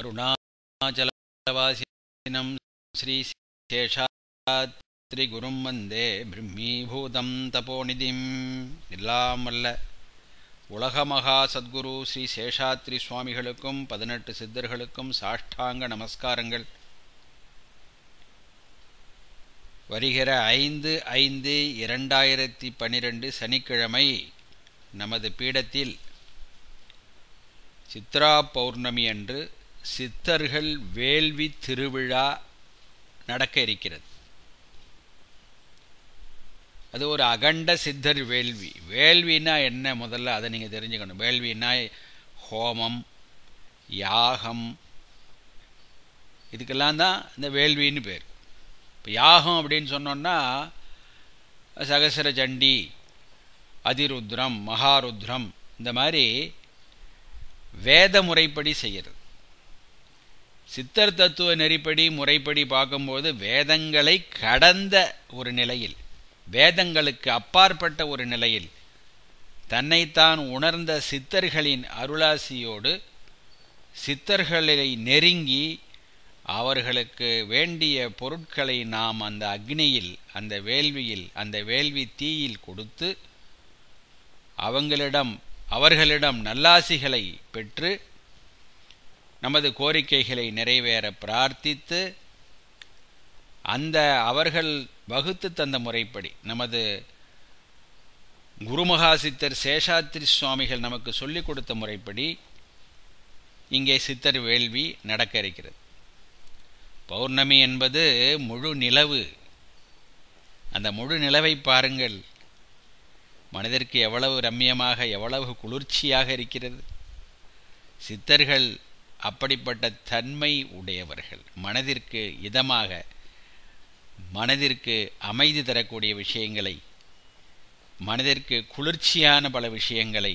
அருணாச்சலவாசினம் ஸ்ரீசேஷாத்ரிகுரும் வந்தே பிரம்மீபூதம் தபோநிதிம் எல்லாம் அல்ல மகா சத்குரு ஸ்ரீ சேஷாத்ரி சுவாமிகளுக்கும் பதினெட்டு சித்தர்களுக்கும் சாஷ்டாங்க நமஸ்காரங்கள் வருகிற ஐந்து ஐந்து இரண்டாயிரத்தி பனிரெண்டு சனிக்கிழமை நமது பீடத்தில் சித்ரா பௌர்ணமி அன்று சித்தர்கள் வேள்வி திருவிழா நடக்க இருக்கிறது அது ஒரு அகண்ட சித்தர் வேள்வி வேள்வின்னா என்ன முதல்ல அதை நீங்கள் தெரிஞ்சுக்கணும் வேள்வின்னா ஹோமம் யாகம் இதுக்கெல்லாம் தான் இந்த வேள்வின்னு பேர் இப்போ யாகம் அப்படின்னு சொன்னோன்னா சகசர சண்டி அதிருத்ரம் மகாருத்ரம் இந்த மாதிரி வேத முறைப்படி செய்கிறது சித்தர் தத்துவ நெறிப்படி முறைப்படி பார்க்கும்போது வேதங்களை கடந்த ஒரு நிலையில் வேதங்களுக்கு அப்பாற்பட்ட ஒரு நிலையில் தன்னைத்தான் உணர்ந்த சித்தர்களின் அருளாசியோடு சித்தர்களை நெருங்கி அவர்களுக்கு வேண்டிய பொருட்களை நாம் அந்த அக்னியில் அந்த வேள்வியில் அந்த வேள்வி தீயில் கொடுத்து அவங்களிடம் அவர்களிடம் நல்லாசிகளை பெற்று நமது கோரிக்கைகளை நிறைவேற பிரார்த்தித்து அந்த அவர்கள் வகுத்து தந்த முறைப்படி நமது குருமகாசித்தர் சேஷாத்ரி சுவாமிகள் நமக்கு சொல்லிக் கொடுத்த முறைப்படி இங்கே சித்தர் வேள்வி நடக்க இருக்கிறது பௌர்ணமி என்பது முழு நிலவு அந்த முழு நிலவை பாருங்கள் மனதிற்கு எவ்வளவு ரம்யமாக எவ்வளவு குளிர்ச்சியாக இருக்கிறது சித்தர்கள் அப்படிப்பட்ட தன்மை உடையவர்கள் மனதிற்கு இதமாக மனதிற்கு அமைதி தரக்கூடிய விஷயங்களை மனதிற்கு குளிர்ச்சியான பல விஷயங்களை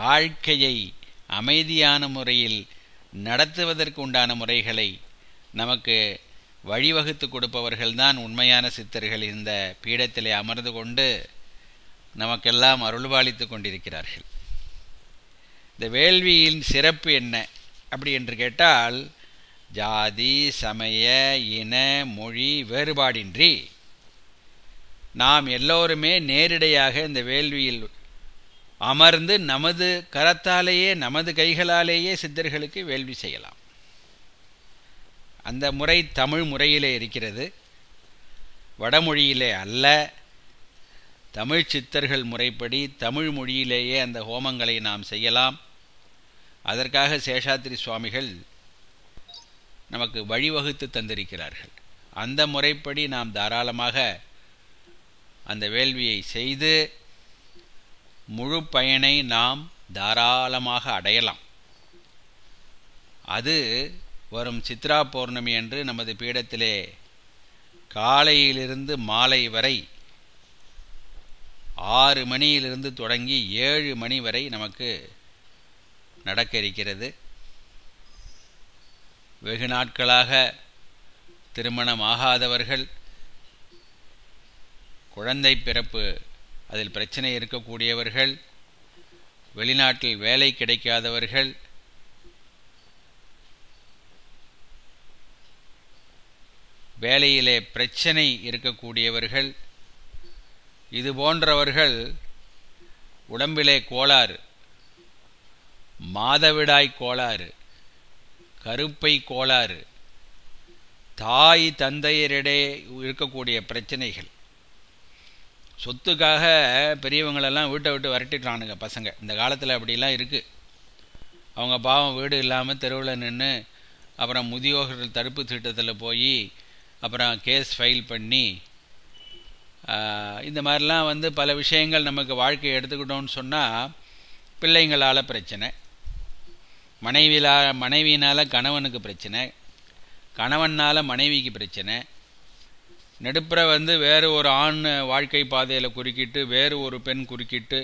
வாழ்க்கையை அமைதியான முறையில் நடத்துவதற்கு உண்டான முறைகளை நமக்கு வழிவகுத்து கொடுப்பவர்கள்தான் உண்மையான சித்தர்கள் இந்த பீடத்திலே அமர்ந்து கொண்டு நமக்கெல்லாம் அருள்வாளித்து கொண்டிருக்கிறார்கள் இந்த வேள்வியின் சிறப்பு என்ன அப்படி என்று கேட்டால் ஜாதி சமய இன மொழி வேறுபாடின்றி நாம் எல்லோருமே நேரிடையாக இந்த வேள்வியில் அமர்ந்து நமது கரத்தாலேயே நமது கைகளாலேயே சித்தர்களுக்கு வேள்வி செய்யலாம் அந்த முறை தமிழ் முறையிலே இருக்கிறது வடமொழியிலே அல்ல தமிழ் சித்தர்கள் முறைப்படி தமிழ் மொழியிலேயே அந்த ஹோமங்களை நாம் செய்யலாம் அதற்காக சேஷாத்திரி சுவாமிகள் நமக்கு வழிவகுத்து தந்திருக்கிறார்கள் அந்த முறைப்படி நாம் தாராளமாக அந்த வேள்வியை செய்து முழு பயனை நாம் தாராளமாக அடையலாம் அது வரும் சித்ரா பௌர்ணமி அன்று நமது பீடத்திலே காலையிலிருந்து மாலை வரை ஆறு மணியிலிருந்து தொடங்கி ஏழு மணி வரை நமக்கு நடக்க இருக்கிறது வெகு நாட்களாக திருமணம் ஆகாதவர்கள் குழந்தை பிறப்பு அதில் பிரச்சனை இருக்கக்கூடியவர்கள் வெளிநாட்டில் வேலை கிடைக்காதவர்கள் வேலையிலே பிரச்சனை இருக்கக்கூடியவர்கள் இது போன்றவர்கள் உடம்பிலே கோளாறு மாதவிடாய் கோளாறு கருப்பை கோளாறு தாய் தந்தையரிடையே இருக்கக்கூடிய பிரச்சனைகள் சொத்துக்காக பெரியவங்களெல்லாம் வீட்டை விட்டு விரட்டிடுறானுங்க பசங்க இந்த காலத்தில் அப்படிலாம் இருக்குது அவங்க பாவம் வீடு இல்லாமல் தெருவில் நின்று அப்புறம் முதியோர்கள் தடுப்பு திட்டத்தில் போய் அப்புறம் கேஸ் ஃபைல் பண்ணி இந்த மாதிரிலாம் வந்து பல விஷயங்கள் நமக்கு வாழ்க்கையை எடுத்துக்கிட்டோம்னு சொன்னால் பிள்ளைங்களால் பிரச்சனை மனைவியிலா மனைவியினால் கணவனுக்கு பிரச்சனை கணவனால் மனைவிக்கு பிரச்சனை நடுப்புற வந்து வேறு ஒரு ஆண் வாழ்க்கை பாதையில் குறுக்கிட்டு வேறு ஒரு பெண் குறுக்கிட்டு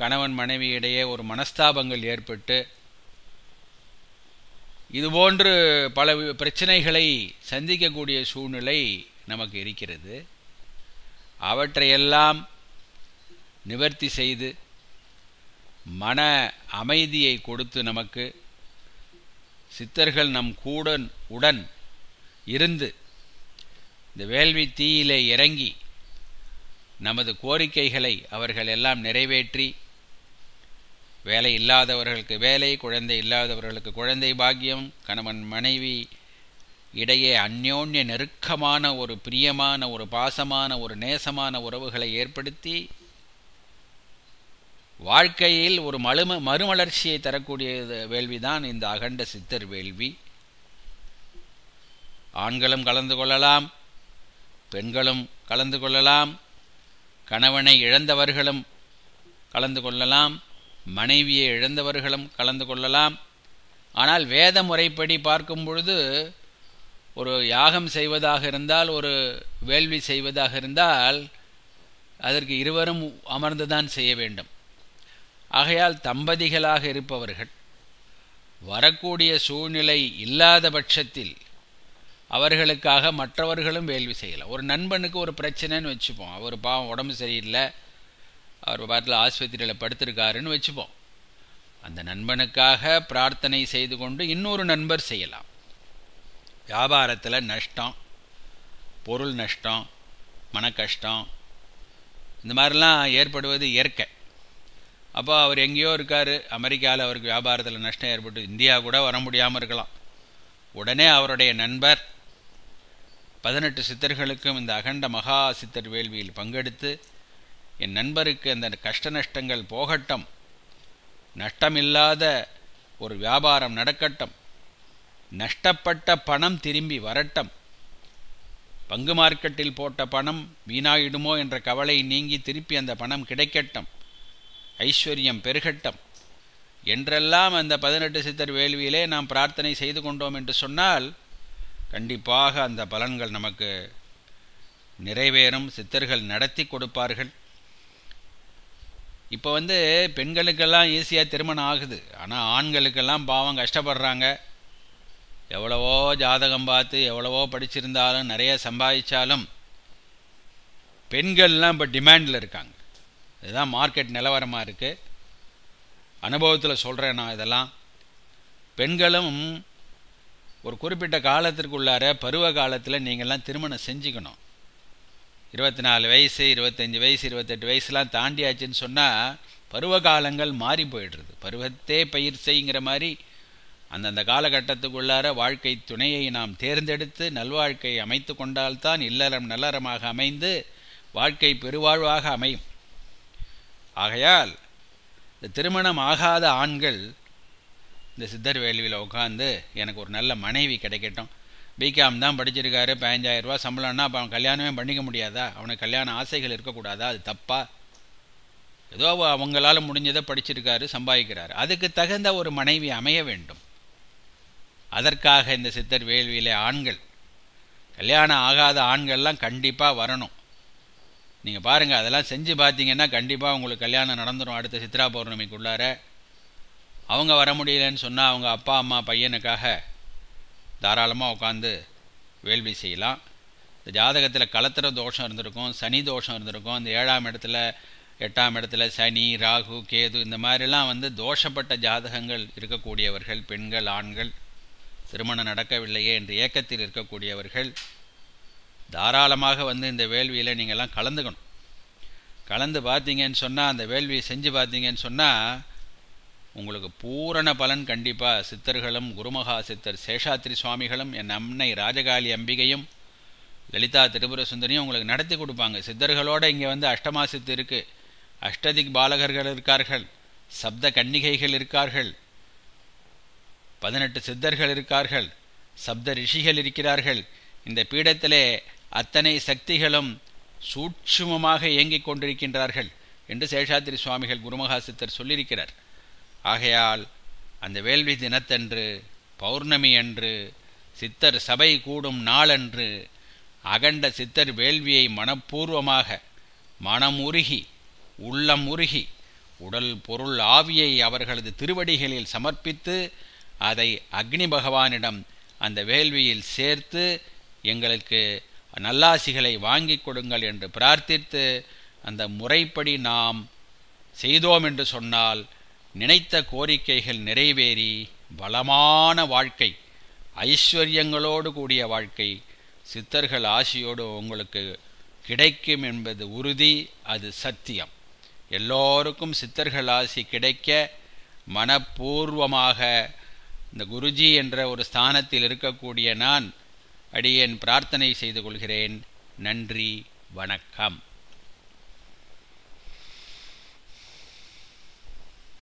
கணவன் மனைவி இடையே ஒரு மனஸ்தாபங்கள் ஏற்பட்டு இதுபோன்று பல பிரச்சனைகளை சந்திக்கக்கூடிய சூழ்நிலை நமக்கு இருக்கிறது அவற்றையெல்லாம் நிவர்த்தி செய்து மன அமைதியை கொடுத்து நமக்கு சித்தர்கள் நம் கூடன் உடன் இருந்து இந்த வேள்வி தீயிலே இறங்கி நமது கோரிக்கைகளை அவர்கள் எல்லாம் நிறைவேற்றி வேலை இல்லாதவர்களுக்கு வேலை குழந்தை இல்லாதவர்களுக்கு குழந்தை பாக்கியம் கணவன் மனைவி இடையே அந்யோன்ய நெருக்கமான ஒரு பிரியமான ஒரு பாசமான ஒரு நேசமான உறவுகளை ஏற்படுத்தி வாழ்க்கையில் ஒரு மலும மறுமலர்ச்சியை தரக்கூடிய வேள்விதான் இந்த அகண்ட சித்தர் வேள்வி ஆண்களும் கலந்து கொள்ளலாம் பெண்களும் கலந்து கொள்ளலாம் கணவனை இழந்தவர்களும் கலந்து கொள்ளலாம் மனைவியை இழந்தவர்களும் கலந்து கொள்ளலாம் ஆனால் வேத முறைப்படி பார்க்கும் பொழுது ஒரு யாகம் செய்வதாக இருந்தால் ஒரு வேள்வி செய்வதாக இருந்தால் அதற்கு இருவரும் அமர்ந்துதான் செய்ய வேண்டும் ஆகையால் தம்பதிகளாக இருப்பவர்கள் வரக்கூடிய சூழ்நிலை இல்லாத பட்சத்தில் அவர்களுக்காக மற்றவர்களும் வேள்வி செய்யலாம் ஒரு நண்பனுக்கு ஒரு பிரச்சனைன்னு வச்சுப்போம் அவர் பாவம் உடம்பு சரியில்லை அவர் பாட்டில் ஆஸ்பத்திரியில் படுத்திருக்காருன்னு வச்சுப்போம் அந்த நண்பனுக்காக பிரார்த்தனை செய்து கொண்டு இன்னொரு நண்பர் செய்யலாம் வியாபாரத்தில் நஷ்டம் பொருள் நஷ்டம் மன கஷ்டம் இந்த மாதிரிலாம் ஏற்படுவது இயற்கை அப்போ அவர் எங்கேயோ இருக்கார் அமெரிக்காவில் அவருக்கு வியாபாரத்தில் நஷ்டம் ஏற்பட்டு இந்தியா கூட வர முடியாமல் இருக்கலாம் உடனே அவருடைய நண்பர் பதினெட்டு சித்தர்களுக்கும் இந்த அகண்ட மகா சித்தர் வேள்வியில் பங்கெடுத்து என் நண்பருக்கு அந்த கஷ்ட நஷ்டங்கள் போகட்டும் நஷ்டமில்லாத ஒரு வியாபாரம் நடக்கட்டும் நஷ்டப்பட்ட பணம் திரும்பி வரட்டும் பங்கு மார்க்கெட்டில் போட்ட பணம் வீணாயிடுமோ என்ற கவலை நீங்கி திருப்பி அந்த பணம் கிடைக்கட்டும் ஐஸ்வர்யம் பெருகட்டம் என்றெல்லாம் அந்த பதினெட்டு சித்தர் வேள்வியிலே நாம் பிரார்த்தனை செய்து கொண்டோம் என்று சொன்னால் கண்டிப்பாக அந்த பலன்கள் நமக்கு நிறைவேறும் சித்தர்கள் நடத்தி கொடுப்பார்கள் இப்போ வந்து பெண்களுக்கெல்லாம் ஈஸியாக திருமணம் ஆகுது ஆனால் ஆண்களுக்கெல்லாம் பாவம் கஷ்டப்படுறாங்க எவ்வளவோ ஜாதகம் பார்த்து எவ்வளவோ படிச்சிருந்தாலும் நிறைய சம்பாதிச்சாலும் பெண்கள்லாம் இப்போ டிமாண்டில் இருக்காங்க இதுதான் மார்க்கெட் நிலவரமாக இருக்குது அனுபவத்தில் சொல்கிறேன் நான் இதெல்லாம் பெண்களும் ஒரு குறிப்பிட்ட காலத்திற்குள்ளார பருவ காலத்தில் நீங்கள்லாம் திருமணம் செஞ்சுக்கணும் இருபத்தி நாலு வயசு இருபத்தஞ்சி வயசு இருபத்தெட்டு வயசுலாம் தாண்டியாச்சுன்னு சொன்னால் பருவ காலங்கள் மாறி போயிடுறது பருவத்தே பயிர் செய்ங்கிற மாதிரி அந்தந்த காலகட்டத்துக்குள்ளார வாழ்க்கை துணையை நாம் தேர்ந்தெடுத்து நல்வாழ்க்கை அமைத்து கொண்டால்தான் இல்லறம் நல்லறமாக அமைந்து வாழ்க்கை பெருவாழ்வாக அமையும் ஆகையால் இந்த திருமணம் ஆகாத ஆண்கள் இந்த சித்தர் வேள்வியில் உட்காந்து எனக்கு ஒரு நல்ல மனைவி கிடைக்கட்டும் பிகாம் தான் படிச்சிருக்காரு பதினஞ்சாயிரரூபா சம்பளம்னா அப்போ அவன் கல்யாணமே பண்ணிக்க முடியாதா அவனுக்கு கல்யாண ஆசைகள் இருக்கக்கூடாதா அது தப்பா ஏதோ அவங்களால் முடிஞ்சதை படிச்சிருக்காரு சம்பாதிக்கிறாரு அதுக்கு தகுந்த ஒரு மனைவி அமைய வேண்டும் அதற்காக இந்த சித்தர் வேள்வியிலே ஆண்கள் கல்யாணம் ஆகாத ஆண்கள்லாம் கண்டிப்பாக வரணும் நீங்கள் பாருங்கள் அதெல்லாம் செஞ்சு பார்த்தீங்கன்னா கண்டிப்பாக உங்களுக்கு கல்யாணம் நடந்துடும் அடுத்த சித்ரா பௌர்ணமிக்குள்ளார அவங்க வர முடியலன்னு சொன்னால் அவங்க அப்பா அம்மா பையனுக்காக தாராளமாக உட்காந்து வேள்வி செய்யலாம் இந்த ஜாதகத்தில் கலத்திர தோஷம் இருந்திருக்கும் சனி தோஷம் இருந்திருக்கும் இந்த ஏழாம் இடத்துல எட்டாம் இடத்துல சனி ராகு கேது இந்த மாதிரிலாம் வந்து தோஷப்பட்ட ஜாதகங்கள் இருக்கக்கூடியவர்கள் பெண்கள் ஆண்கள் திருமணம் நடக்கவில்லையே என்று ஏக்கத்தில் இருக்கக்கூடியவர்கள் தாராளமாக வந்து இந்த வேள்வியில் நீங்கள்லாம் கலந்துக்கணும் கலந்து பார்த்தீங்கன்னு சொன்னால் அந்த வேள்வியை செஞ்சு பார்த்தீங்கன்னு சொன்னால் உங்களுக்கு பூரண பலன் கண்டிப்பாக சித்தர்களும் குருமகா சித்தர் சேஷாத்ரி சுவாமிகளும் என் அன்னை ராஜகாலி அம்பிகையும் லலிதா திரிபுர சுந்தரியும் உங்களுக்கு நடத்தி கொடுப்பாங்க சித்தர்களோடு இங்கே வந்து அஷ்டமா இருக்குது அஷ்டதிக் பாலகர்கள் இருக்கார்கள் சப்த கன்னிகைகள் இருக்கார்கள் பதினெட்டு சித்தர்கள் இருக்கார்கள் சப்த ரிஷிகள் இருக்கிறார்கள் இந்த பீடத்திலே அத்தனை சக்திகளும் சூட்சுமமாக இயங்கிக் கொண்டிருக்கின்றார்கள் என்று சேஷாத்திரி சுவாமிகள் குருமகாசித்தர் சொல்லியிருக்கிறார் ஆகையால் அந்த வேள்வி தினத்தன்று பௌர்ணமி அன்று சித்தர் சபை கூடும் நாளன்று அகண்ட சித்தர் வேள்வியை மனப்பூர்வமாக மனம் உருகி உள்ளம் உருகி உடல் பொருள் ஆவியை அவர்களது திருவடிகளில் சமர்ப்பித்து அதை அக்னி பகவானிடம் அந்த வேள்வியில் சேர்த்து எங்களுக்கு நல்லாசிகளை வாங்கி கொடுங்கள் என்று பிரார்த்தித்து அந்த முறைப்படி நாம் செய்தோம் என்று சொன்னால் நினைத்த கோரிக்கைகள் நிறைவேறி பலமான வாழ்க்கை ஐஸ்வர்யங்களோடு கூடிய வாழ்க்கை சித்தர்கள் ஆசியோடு உங்களுக்கு கிடைக்கும் என்பது உறுதி அது சத்தியம் எல்லோருக்கும் சித்தர்கள் ஆசி கிடைக்க மனப்பூர்வமாக இந்த குருஜி என்ற ஒரு ஸ்தானத்தில் இருக்கக்கூடிய நான் அடியேன் பிரார்த்தனை செய்து கொள்கிறேன் நன்றி வணக்கம்